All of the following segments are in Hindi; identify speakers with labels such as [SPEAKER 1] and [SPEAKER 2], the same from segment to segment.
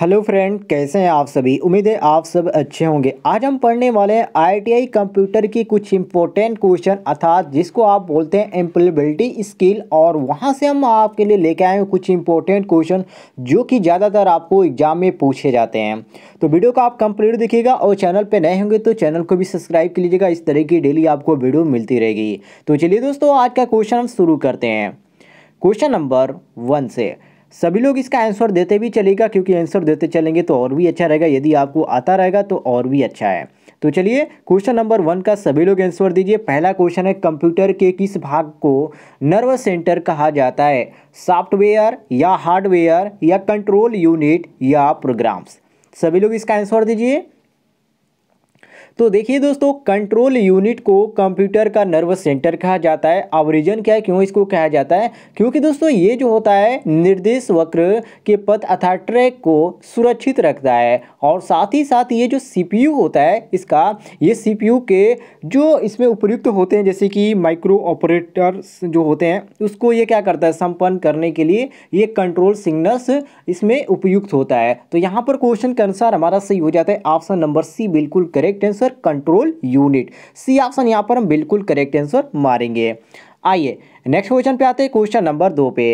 [SPEAKER 1] हेलो फ्रेंड कैसे हैं आप सभी उम्मीद है आप सब अच्छे होंगे आज हम पढ़ने वाले हैं आईटीआई कंप्यूटर की कुछ इंपॉर्टेंट क्वेश्चन अर्थात जिसको आप बोलते हैं एम्प्लेबिलिटी स्किल और वहां से हम आपके लिए लेके आए हैं कुछ इंपॉर्टेंट क्वेश्चन जो कि ज़्यादातर आपको एग्जाम में पूछे जाते हैं तो वीडियो को आप कंप्लीट देखिएगा और चैनल पर नए होंगे तो चैनल को भी सब्सक्राइब कर लीजिएगा इस तरह की डेली आपको वीडियो मिलती रहेगी तो चलिए दोस्तों आज का क्वेश्चन हम शुरू करते हैं क्वेश्चन नंबर वन से सभी लोग इसका आंसर देते भी चलेगा क्योंकि आंसर देते चलेंगे तो और भी अच्छा रहेगा यदि आपको आता रहेगा तो और भी अच्छा है तो चलिए क्वेश्चन नंबर वन का सभी लोग आंसर दीजिए पहला क्वेश्चन है कंप्यूटर के किस भाग को नर्व सेंटर कहा जाता है सॉफ्टवेयर या हार्डवेयर या कंट्रोल यूनिट या प्रोग्राम्स सभी लोग इसका आंसर दीजिए तो देखिए दोस्तों कंट्रोल यूनिट को कंप्यूटर का नर्वस सेंटर कहा जाता है अब रीजन क्या है क्यों इसको कहा जाता है क्योंकि दोस्तों ये जो होता है निर्देश वक्र के पथ अर्थात ट्रैक को सुरक्षित रखता है और साथ ही साथ ये जो सीपीयू होता है इसका ये सीपीयू के जो इसमें उपयुक्त होते हैं जैसे कि माइक्रो ऑपरेटर्स जो होते हैं उसको ये क्या करता है संपन्न करने के लिए ये कंट्रोल सिग्नल्स इसमें उपयुक्त होता है तो यहाँ पर क्वेश्चन का आंसर हमारा सही हो जाता है ऑप्शन नंबर सी बिल्कुल correct answer answer control unit C option यहाँ पर हम बिल्कुल करेक्ट आंसर मारेंगे आइए नेक्स्ट क्वेश्चन पे आते हैं क्वेश्चन नंबर दो पे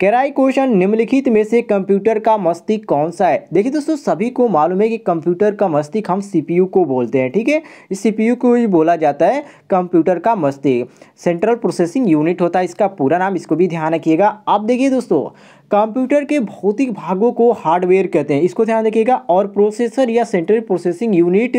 [SPEAKER 1] कैराई क्वेश्चन निम्नलिखित में से कंप्यूटर का मस्तिष्क कौन सा है देखिए दोस्तों सभी को मालूम है कि कंप्यूटर का मस्तिष्क हम सीपीयू को बोलते हैं ठीक है इस सीपीयू को ही बोला जाता है कंप्यूटर का मस्तिष्क सेंट्रल प्रोसेसिंग यूनिट होता है इसका पूरा नाम इसको भी ध्यान रखिएगा आप देखिए दोस्तों कंप्यूटर के भौतिक भागों को हार्डवेयर कहते हैं इसको ध्यान रखिएगा और प्रोसेसर या सेंट्रल प्रोसेसिंग यूनिट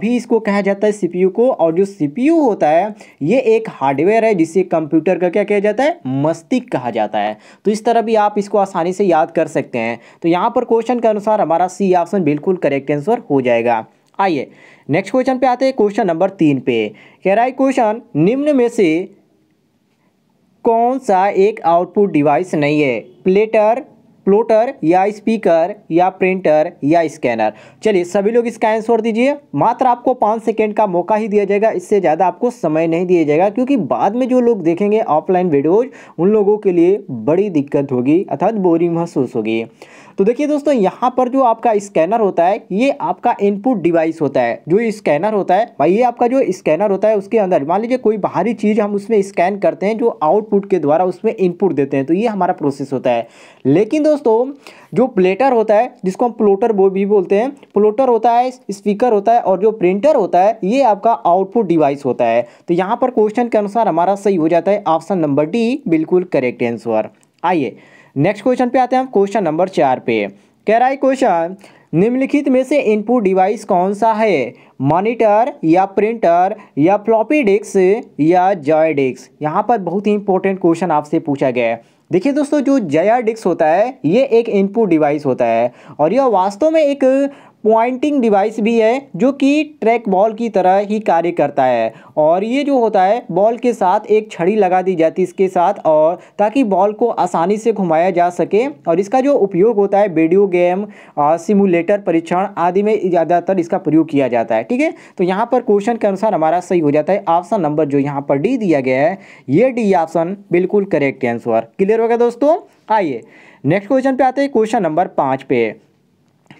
[SPEAKER 1] भी इसको कहा जाता है सीपीयू को और जो सीपीयू होता है ये एक हार्डवेयर है जिसे कंप्यूटर का क्या कहा जाता है मस्तिष्क कहा जाता है तो इस तरह भी आप इसको आसानी से याद कर सकते हैं तो यहाँ पर क्वेश्चन के अनुसार हमारा सी ऑप्शन बिल्कुल करेक्ट आंसर हो जाएगा आइए नेक्स्ट क्वेश्चन पे आते हैं क्वेश्चन नंबर तीन पे कह रहा है क्वेश्चन निम्न में से कौन सा एक आउटपुट डिवाइस नहीं है प्लेटर प्लोटर या स्पीकर या प्रिंटर या स्कैनर चलिए सभी लोग इसका आंसर दीजिए मात्र आपको पाँच सेकेंड का मौका ही दिया जाएगा इससे ज़्यादा आपको समय नहीं दिया जाएगा क्योंकि बाद में जो लोग देखेंगे ऑफलाइन वीडियोज उन लोगों के लिए बड़ी दिक्कत होगी अर्थात बोरिंग महसूस होगी तो देखिए दोस्तों यहाँ पर जो आपका स्कैनर होता है ये आपका इनपुट डिवाइस होता है जो स्कैनर होता है भाई ये आपका जो स्कैनर होता है उसके अंदर मान लीजिए कोई बाहरी चीज़ हम उसमें स्कैन करते हैं जो आउटपुट के द्वारा उसमें इनपुट देते हैं तो ये हमारा प्रोसेस होता है लेकिन दोस्तों जो प्लेटर होता है जिसको हम प्लोटर भी बोलते हैं प्लोटर होता है स्पीकर होता है और जो प्रिंटर होता है ये आपका आउटपुट डिवाइस होता है तो यहाँ पर क्वेश्चन के अनुसार हमारा सही हो जाता है ऑप्शन नंबर डी बिल्कुल करेक्ट आंसर आइए नेक्स्ट क्वेश्चन पे आते हैं हम क्वेश्चन नंबर चार पे कह रहा है क्वेश्चन निम्नलिखित में से इनपुट डिवाइस कौन सा है मॉनिटर या प्रिंटर या फ्लॉपी डिस्क या जॉय डिस्क यहाँ पर बहुत ही इंपॉर्टेंट क्वेश्चन आपसे पूछा गया है देखिए दोस्तों जो जया डिस्क होता है ये एक इनपुट डिवाइस होता है और यह वास्तव में एक पॉइंटिंग डिवाइस भी है जो कि ट्रैक बॉल की तरह ही कार्य करता है और ये जो होता है बॉल के साथ एक छड़ी लगा दी जाती है इसके साथ और ताकि बॉल को आसानी से घुमाया जा सके और इसका जो उपयोग होता है वीडियो गेम सिमुलेटर परीक्षण आदि में ज़्यादातर इसका प्रयोग किया जाता है ठीक है तो यहाँ पर क्वेश्चन के अनुसार हमारा सही हो जाता है ऑप्शन नंबर जो यहाँ पर डी दिया गया है ये डी ऑप्शन बिल्कुल करेक्ट आंसर क्लियर हो गया दोस्तों आइए नेक्स्ट क्वेश्चन पे आते हैं क्वेश्चन नंबर पाँच पे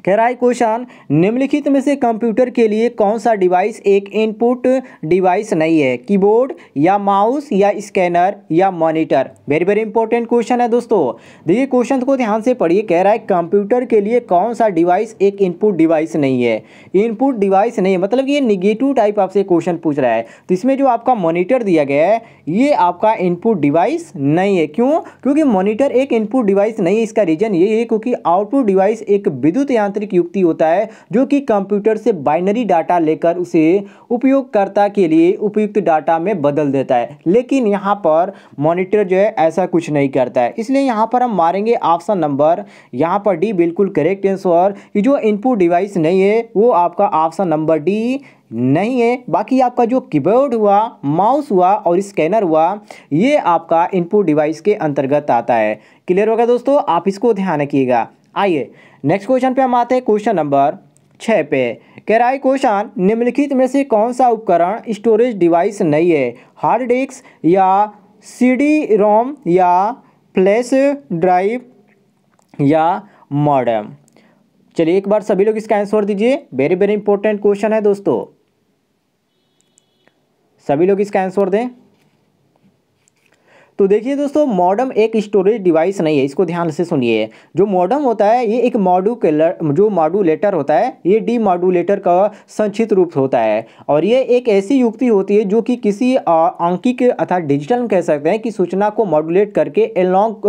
[SPEAKER 1] कह रहा है क्वेश्चन निम्नलिखित में से कंप्यूटर के लिए कौन सा डिवाइस एक इनपुट डिवाइस नहीं है कीबोर्ड या माउस या स्कैनर या monitor very very important question है दोस्तों देखिए क्वेश्चन को ध्यान से पढ़िए कह रहा है कंप्यूटर के लिए कौन सा डिवाइस एक इनपुट डिवाइस नहीं है इनपुट डिवाइस नहीं है मतलब ये निगेटिव टाइप आपसे क्वेश्चन पूछ रहा है तो इसमें जो आपका मॉनिटर दिया गया है ये आपका इनपुट डिवाइस नहीं है क्यों क्योंकि मॉनिटर एक इनपुट डिवाइस नहीं है इसका रीजन ये है क्योंकि आउटपुट डिवाइस एक विद्युत यंत्र यांत्रिक युक्ति होता है जो कि कंप्यूटर से बाइनरी डाटा लेकर उसे उपयोगकर्ता के लिए उपयुक्त डाटा में बदल देता है लेकिन यहाँ पर मॉनिटर जो है ऐसा कुछ नहीं करता है इसलिए यहाँ पर हम मारेंगे ऑप्शन नंबर यहाँ पर डी बिल्कुल करेक्ट आंसर ये जो इनपुट डिवाइस नहीं है वो आपका ऑप्शन नंबर डी नहीं है बाकी आपका जो कीबोर्ड हुआ माउस हुआ और स्कैनर हुआ ये आपका इनपुट डिवाइस के अंतर्गत आता है क्लियर होगा दोस्तों आप इसको ध्यान रखिएगा आइए नेक्स्ट क्वेश्चन पे हम आते हैं क्वेश्चन नंबर छः पे कैराई क्वेश्चन निम्नलिखित में से कौन सा उपकरण स्टोरेज डिवाइस नहीं है हार्ड डिस्क या सीडी रोम या फ्लैश ड्राइव या मॉडम चलिए एक बार सभी लोग इसका आंसर दीजिए वेरी वेरी इंपॉर्टेंट क्वेश्चन है दोस्तों सभी लोग इसका आंसर दें तो देखिए दोस्तों मॉडम एक स्टोरेज डिवाइस नहीं है इसको ध्यान से सुनिए जो मॉडम होता है ये एक मॉड्यूलर जो मॉड्यूलेटर होता है ये डी मॉड्यूलेटर का संक्षिप्त रूप होता है और ये एक ऐसी युक्ति होती है जो कि किसी अंकिक अर्थात डिजिटल कह सकते हैं कि सूचना को मॉड्यूलेट करके एलोंग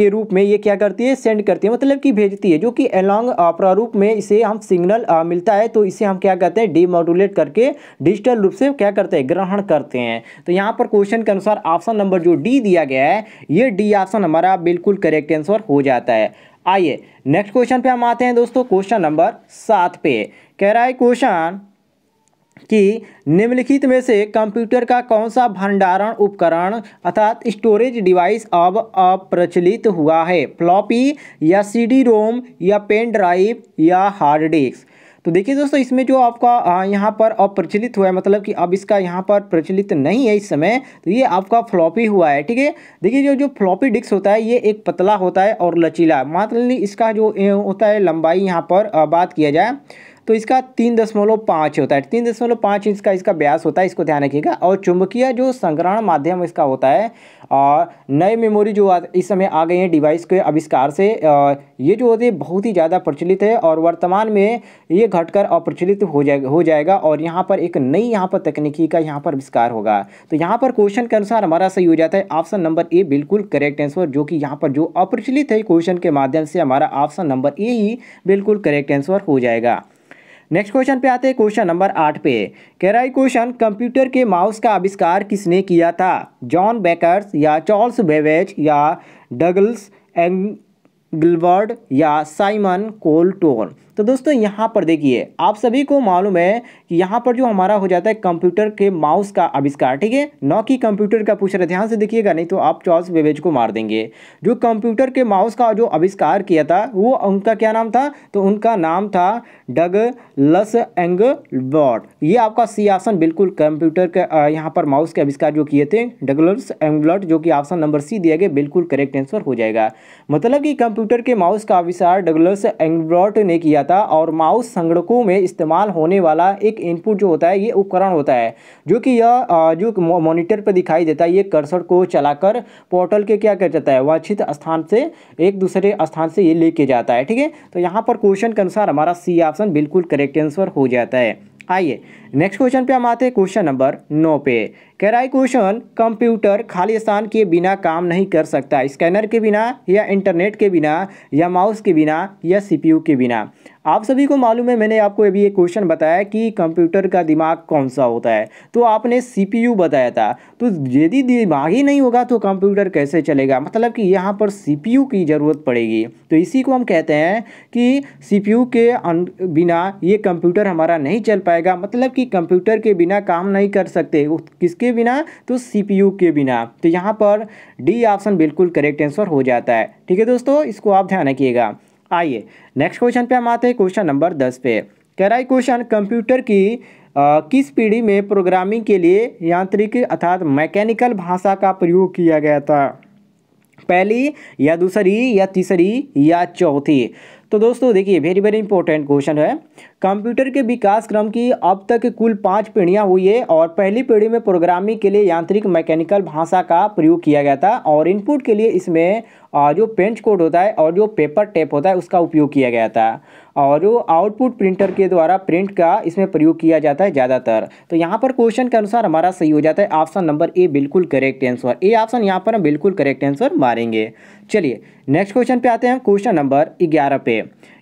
[SPEAKER 1] के रूप में ये क्या करती है सेंड करती है मतलब कि भेजती है जो कि एलोंग प्रारूप में इसे हम सिग्नल मिलता है तो इसे हम क्या करते हैं डीमॉड्यूलेट करके डिजिटल रूप से क्या करते हैं ग्रहण करते हैं तो यहाँ पर क्वेश्चन के अनुसार ऑप्शन नंबर जो डी दिया गया है ये डी ऑप्शन हमारा बिल्कुल करेक्ट आंसर हो जाता है आइए नेक्स्ट क्वेश्चन पे हम आते हैं दोस्तों क्वेश्चन नंबर सात पे कह रहा है क्वेश्चन कि निम्नलिखित में से कंप्यूटर का कौन सा भंडारण उपकरण अर्थात स्टोरेज डिवाइस अब अप्रचलित हुआ है फ्लॉपी या सीडी रोम या पेन ड्राइव या हार्ड डिस्क तो देखिए दोस्तों इसमें जो आपका यहाँ पर अब प्रचलित हुआ है मतलब कि अब इसका यहाँ पर प्रचलित नहीं है इस समय तो ये आपका फ्लॉपी हुआ है ठीक है देखिए जो जो फ्लॉपी डिक्स होता है ये एक पतला होता है और लचीला मात्र इसका जो होता है लंबाई यहाँ पर बात किया जाए तो इसका तीन दशमलव पाँच होता है तीन दशमलव पाँच इंच का इसका व्यास होता है इसको ध्यान रखिएगा और चुंबकीय जो संग्रहण माध्यम इसका होता है और नए मेमोरी जो इस समय आ गए हैं डिवाइस के आविष्कार से ये जो होती है बहुत ही ज़्यादा प्रचलित है और वर्तमान में ये घटकर अप्रचलित हो जाएगा हो जाएगा और यहाँ पर एक नई यहाँ पर तकनीकी का यहाँ पर आविष्कार होगा तो यहाँ पर क्वेश्चन के अनुसार हमारा सही हो जाता है ऑप्शन नंबर ए बिल्कुल करेक्ट आंसर जो कि यहाँ पर जो अप्रचलित है क्वेश्चन के माध्यम से हमारा ऑप्शन नंबर ए ही बिल्कुल करेक्ट आंसर हो जाएगा नेक्स्ट क्वेश्चन पे आते हैं क्वेश्चन नंबर आठ पे कह रहा है क्वेश्चन कंप्यूटर के माउस का आविष्कार किसने किया था जॉन बेकर्स या चार्ल्स बेवेज या डगल्स एंगलवर्ड या साइमन कोल्टोन तो दोस्तों यहाँ पर देखिए आप सभी को मालूम है कि यहाँ पर जो हमारा हो जाता है कंप्यूटर के माउस का आविष्कार ठीक है नौ की कंप्यूटर का पूछ रहे ध्यान से देखिएगा नहीं तो आप चार्ल्स बेबेज को मार देंगे जो कंप्यूटर के माउस का जो आविष्कार किया था वो उनका क्या नाम था तो उनका नाम था डग लस एंग ये आपका सी ऑप्शन बिल्कुल कंप्यूटर के यहाँ पर माउस के आविष्कार जो किए थे डगलस एंगलट जो कि ऑप्शन नंबर सी दिया गया बिल्कुल करेक्ट आंसर हो जाएगा मतलब कि कंप्यूटर के माउस का आविष्कार डगलस एंगलॉट ने किया था और माउस संगणकों में इस्तेमाल होने वाला एक इनपुट जो होता है ये उपकरण होता है जो कि यह जो मॉनिटर पर दिखाई देता है ये कर्सर को चलाकर पोर्टल के क्या कर जाता है वांछित स्थान से एक दूसरे स्थान से ये लेके जाता है ठीक है तो यहाँ पर क्वेश्चन के अनुसार हमारा सी ऑप्शन बिल्कुल करेक्ट आंसर हो जाता है आइए नेक्स्ट क्वेश्चन पे हम आते हैं क्वेश्चन नंबर नौ पे कह रहा है क्वेश्चन कंप्यूटर खाली स्थान के बिना काम नहीं कर सकता स्कैनर के बिना या इंटरनेट के बिना या माउस के बिना या सीपीयू के बिना आप सभी को मालूम है मैंने आपको अभी एक क्वेश्चन बताया कि कंप्यूटर का दिमाग कौन सा होता है तो आपने सीपीयू बताया था तो यदि दिमाग ही नहीं होगा तो कंप्यूटर कैसे चलेगा मतलब कि यहाँ पर सीपीयू की ज़रूरत पड़ेगी तो इसी को हम कहते हैं कि सीपीयू के बिना ये कंप्यूटर हमारा नहीं चल पाएगा मतलब कि कंप्यूटर के बिना काम नहीं कर सकते किसके किसके बिना तो सीपीयू के बिना तो यहाँ पर डी ऑप्शन बिल्कुल करेक्ट आंसर हो जाता है ठीक है दोस्तों इसको आप ध्यान रखिएगा आइए नेक्स्ट क्वेश्चन पे हम आते हैं क्वेश्चन नंबर दस पे कह रहा है क्वेश्चन कंप्यूटर की आ, किस पीढ़ी में प्रोग्रामिंग के लिए यांत्रिक अर्थात मैकेनिकल भाषा का प्रयोग किया गया था पहली या दूसरी या तीसरी या चौथी तो दोस्तों देखिए वेरी वेरी इंपॉर्टेंट क्वेश्चन है कंप्यूटर के विकास क्रम की अब तक कुल पाँच पीढ़ियाँ हुई है और पहली पीढ़ी में प्रोग्रामिंग के लिए यांत्रिक मैकेनिकल भाषा का प्रयोग किया गया था और इनपुट के लिए इसमें जो पेंच कोड होता है और जो पेपर टेप होता है उसका उपयोग किया गया था और जो आउटपुट प्रिंटर के द्वारा प्रिंट का इसमें प्रयोग किया जाता है ज़्यादातर तो यहाँ पर क्वेश्चन के अनुसार हमारा सही हो जाता है ऑप्शन नंबर ए बिल्कुल करेक्ट आंसर ए ऑप्शन यहाँ पर हम बिल्कुल करेक्ट आंसर मारेंगे चलिए नेक्स्ट क्वेश्चन पे आते हैं क्वेश्चन नंबर ग्यारह पे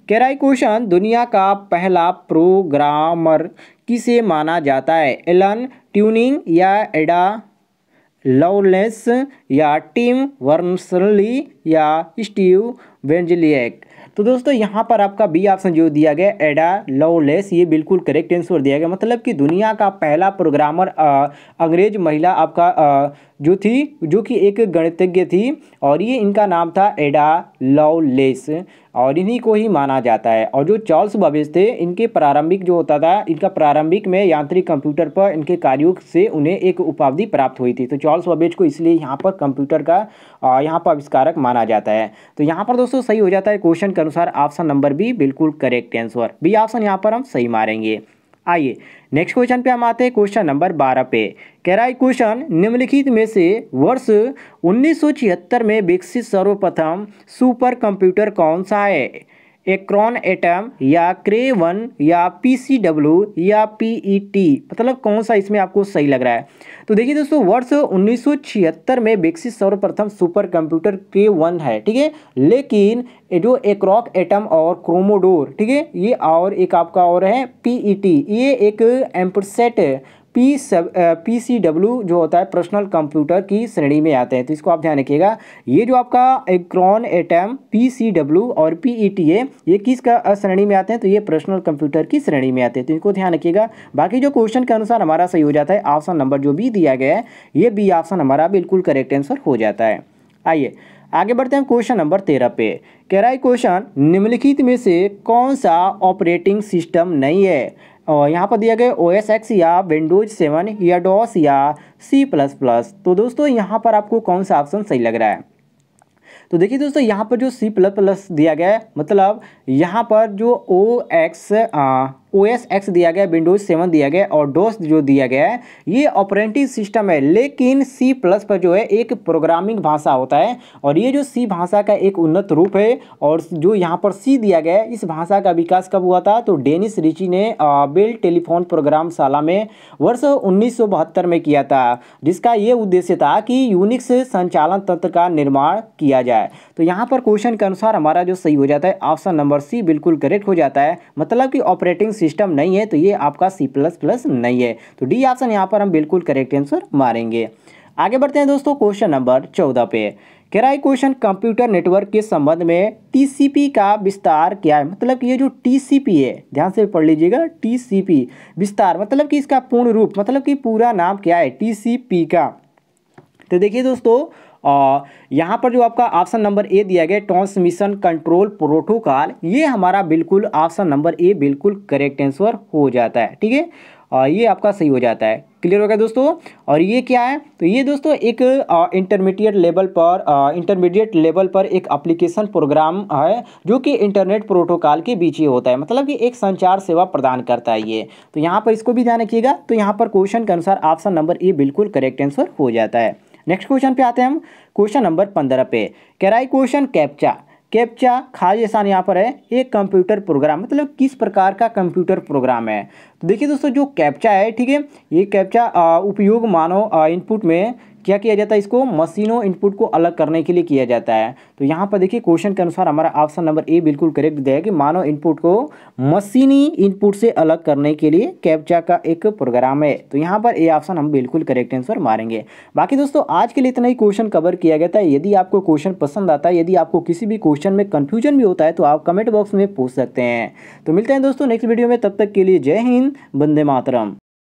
[SPEAKER 1] कह रहा है क्वेश्चन दुनिया का पहला प्रोग्रामर किसे माना जाता है एलन ट्यूनिंग या एडा लवलेस या टीम वर्नसली या स्टीव वेंजलियक तो दोस्तों यहाँ पर आपका बी ऑप्शन जो दिया गया एडा लवलेस ये बिल्कुल करेक्ट आंसर दिया गया मतलब कि दुनिया का पहला प्रोग्रामर अंग्रेज महिला आपका आ, जो थी जो कि एक गणितज्ञ थी और ये इनका नाम था एडा लवलेस और इन्हीं को ही माना जाता है और जो चार्ल्स बबेज थे इनके प्रारंभिक जो होता था इनका प्रारंभिक में यांत्रिक कंप्यूटर पर इनके कार्यों से उन्हें एक उपाधि प्राप्त हुई थी तो चार्ल्स बबेज को इसलिए यहाँ पर कंप्यूटर का यहाँ पर आविष्कारक माना जाता है तो यहाँ पर दोस्तों सही हो जाता है क्वेश्चन के अनुसार ऑप्शन नंबर बी बिल्कुल करेक्ट आंसर बी ऑप्शन यहाँ पर हम सही मारेंगे आइए नेक्स्ट क्वेश्चन पे हम आते हैं क्वेश्चन नंबर बारह पे कह रहा है क्वेश्चन निम्नलिखित में से वर्ष उन्नीस में विकसित सर्वप्रथम सुपर कंप्यूटर कौन सा है एक्रॉन एटम या क्रे वन या पी सी डब्ल्यू या पी ई टी मतलब कौन सा इसमें आपको सही लग रहा है तो देखिए दोस्तों वर्ष छिहत्तर में विकसित सर्वप्रथम सुपर कंप्यूटर क्रे वन है ठीक है लेकिन जो एक्रॉक एटम और क्रोमोडोर ठीक है ये और एक आपका और है पी ई टी ये एक एम्परसेट पी सब पी सी डब्ल्यू जो होता है पर्सनल कंप्यूटर की श्रेणी में आते हैं तो इसको आप ध्यान रखिएगा ये जो आपका Acorn Atom P C W और पी ई टी ए ये किस का श्रेणी में आते हैं तो ये पर्सनल कंप्यूटर की श्रेणी में आते हैं तो इनको ध्यान रखिएगा बाकी जो क्वेश्चन के अनुसार हमारा सही हो जाता है ऑप्शन नंबर जो बी दिया गया है ये बी ऑप्शन हमारा बिल्कुल करेक्ट आंसर हो जाता है आइए आगे बढ़ते हैं क्वेश्चन नंबर तेरह पे कह रहा है क्वेश्चन निम्नलिखित में से कौन सा ऑपरेटिंग सिस्टम नहीं है और यहाँ पर दिया गया ओ एस एक्स या विंडोज सेवन या डॉस या सी प्लस प्लस तो दोस्तों यहाँ पर आपको कौन सा ऑप्शन सही लग रहा है तो देखिए दोस्तों यहाँ पर जो सी प्लस प्लस दिया गया है मतलब यहाँ पर जो O X O S X दिया गया विंडोज सेवन दिया गया और डोस जो दिया गया है ये ऑपरेटिंग सिस्टम है लेकिन सी प्लस पर जो है एक प्रोग्रामिंग भाषा होता है और ये जो सी भाषा का एक उन्नत रूप है और जो यहाँ पर सी दिया गया है इस भाषा का विकास कब हुआ था तो डेनिस रिची ने बेल टेलीफोन प्रोग्रामशाला में वर्ष उन्नीस में किया था जिसका ये उद्देश्य था कि यूनिक्स संचालन तंत्र का निर्माण किया जाए तो यहाँ पर क्वेश्चन के अनुसार हमारा जो सही हो जाता है ऑप्शन नंबर सी बिल्कुल करेक्ट हो जाता है मतलब कि ऑपरेटिंग सिस्टम नहीं है तो ये आपका सी प्लस प्लस नहीं है तो डी ऑप्शन यहाँ पर हम बिल्कुल करेक्ट आंसर मारेंगे आगे बढ़ते हैं दोस्तों क्वेश्चन नंबर चौदह पे कह रहा है क्वेश्चन कंप्यूटर नेटवर्क के संबंध में टीसीपी का विस्तार क्या है मतलब कि ये जो टीसीपी है ध्यान से पढ़ लीजिएगा टीसीपी विस्तार मतलब कि इसका पूर्ण रूप मतलब कि पूरा नाम क्या है टीसीपी का तो देखिए दोस्तों और यहाँ पर जो आपका ऑप्शन नंबर ए दिया गया ट्रांसमिशन कंट्रोल प्रोटोकॉल ये हमारा बिल्कुल ऑप्शन नंबर ए बिल्कुल करेक्ट आंसर हो जाता है ठीक है और ये आपका सही हो जाता है क्लियर हो गया दोस्तों और ये क्या है तो ये दोस्तों एक इंटरमीडिएट लेवल पर इंटरमीडिएट लेवल पर एक एप्लीकेशन प्रोग्राम है जो कि इंटरनेट प्रोटोकॉल के बीच ही होता है मतलब कि एक संचार सेवा प्रदान करता है ये तो यहाँ पर इसको भी ध्यान रखिएगा तो यहाँ पर क्वेश्चन के अनुसार ऑप्शन नंबर ए बिल्कुल करेक्ट आंसर हो जाता है नेक्स्ट क्वेश्चन पे आते हैं हम क्वेश्चन नंबर पंद्रह पे कह रहा है क्वेश्चन कैप्चा कैप्चा खास आसान यहाँ पर है एक कंप्यूटर प्रोग्राम मतलब किस प्रकार का कंप्यूटर प्रोग्राम है तो देखिए दोस्तों जो कैप्चा है ठीक है ये कैप्चा उपयोग मानव इनपुट में क्या किया जाता है इसको मशीनों इनपुट को अलग करने के लिए किया जाता है तो यहाँ पर देखिए क्वेश्चन के अनुसार हमारा ऑप्शन नंबर ए बिल्कुल करेक्ट दिया है कि मानव इनपुट को मशीनी इनपुट से अलग करने के लिए कैप्चा का एक प्रोग्राम है तो यहाँ पर ए ऑप्शन हम बिल्कुल करेक्ट आंसर मारेंगे बाकी दोस्तों आज के लिए इतना ही क्वेश्चन कवर किया गया था यदि आपको क्वेश्चन पसंद आता है यदि आपको किसी भी क्वेश्चन में कन्फ्यूजन भी होता है तो आप कमेंट बॉक्स में पूछ सकते हैं तो मिलते हैं दोस्तों नेक्स्ट वीडियो में तब तक के लिए जय हिंद बंदे मातरम